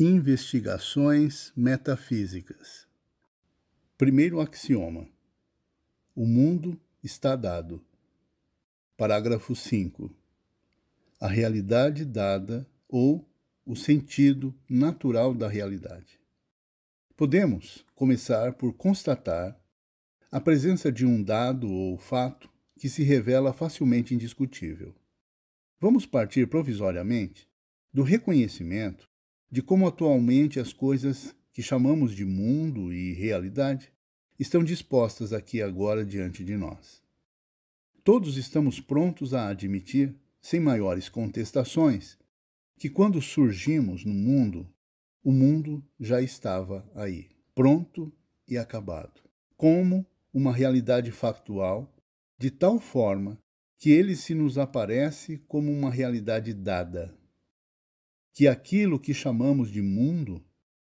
Investigações metafísicas. Primeiro axioma: O mundo está dado. Parágrafo 5. A realidade dada ou o sentido natural da realidade. Podemos começar por constatar a presença de um dado ou fato que se revela facilmente indiscutível. Vamos partir provisoriamente do reconhecimento de como atualmente as coisas que chamamos de mundo e realidade estão dispostas aqui agora diante de nós. Todos estamos prontos a admitir, sem maiores contestações, que quando surgimos no mundo, o mundo já estava aí, pronto e acabado, como uma realidade factual, de tal forma que ele se nos aparece como uma realidade dada, que aquilo que chamamos de mundo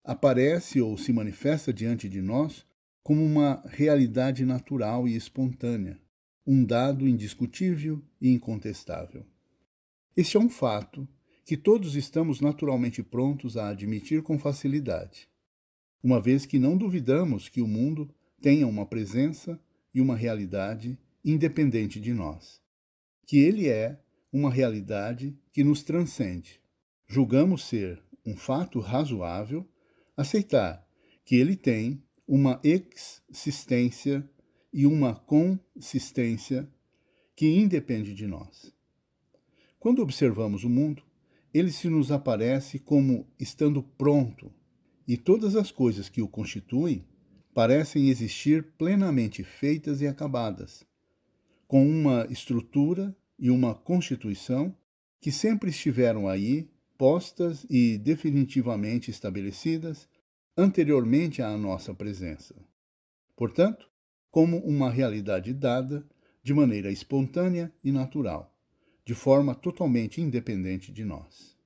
aparece ou se manifesta diante de nós como uma realidade natural e espontânea, um dado indiscutível e incontestável. Este é um fato que todos estamos naturalmente prontos a admitir com facilidade, uma vez que não duvidamos que o mundo tenha uma presença e uma realidade independente de nós, que ele é uma realidade que nos transcende julgamos ser um fato razoável aceitar que ele tem uma existência e uma consistência que independe de nós. Quando observamos o mundo, ele se nos aparece como estando pronto, e todas as coisas que o constituem parecem existir plenamente feitas e acabadas, com uma estrutura e uma constituição que sempre estiveram aí postas e definitivamente estabelecidas anteriormente à nossa presença. Portanto, como uma realidade dada, de maneira espontânea e natural, de forma totalmente independente de nós.